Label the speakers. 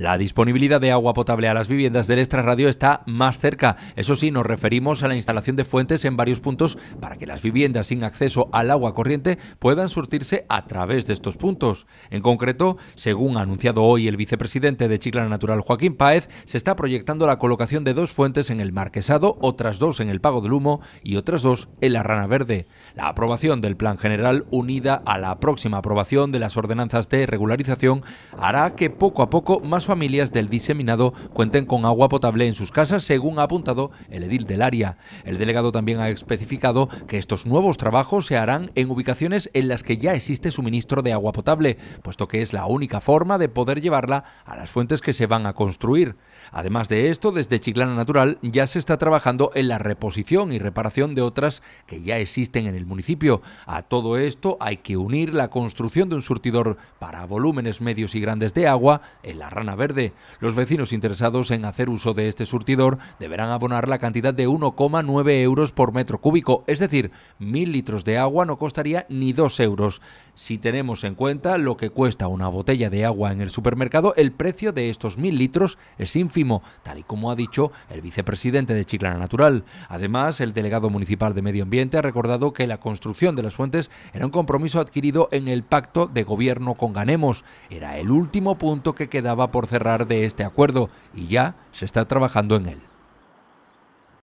Speaker 1: La disponibilidad de agua potable a las viviendas del extrarradio está más cerca. Eso sí, nos referimos a la instalación de fuentes en varios puntos para que las viviendas sin acceso al agua corriente puedan surtirse a través de estos puntos. En concreto, según ha anunciado hoy el vicepresidente de Chiclana Natural, Joaquín Páez, se está proyectando la colocación de dos fuentes en el Marquesado, otras dos en el Pago del Humo y otras dos en la Rana Verde. La aprobación del Plan General, unida a la próxima aprobación de las ordenanzas de regularización, hará que poco a poco más familias del diseminado cuenten con agua potable en sus casas, según ha apuntado el edil del área. El delegado también ha especificado que estos nuevos trabajos se harán en ubicaciones en las que ya existe suministro de agua potable, puesto que es la única forma de poder llevarla a las fuentes que se van a construir. Además de esto, desde Chiclana Natural ya se está trabajando en la reposición y reparación de otras que ya existen en el municipio. A todo esto hay que unir la construcción de un surtidor para volúmenes medios y grandes de agua en la Rana Verde. Los vecinos interesados en hacer uso de este surtidor deberán abonar la cantidad de 1,9 euros por metro cúbico, es decir, mil litros de agua no costaría ni 2 euros si tenemos en cuenta lo que cuesta una botella de agua en el supermercado, el precio de estos mil litros es ínfimo, tal y como ha dicho el vicepresidente de Chiclana Natural. Además, el delegado municipal de Medio Ambiente ha recordado que la construcción de las fuentes era un compromiso adquirido en el pacto de gobierno con Ganemos. Era el último punto que quedaba por cerrar de este acuerdo y ya se está trabajando en él.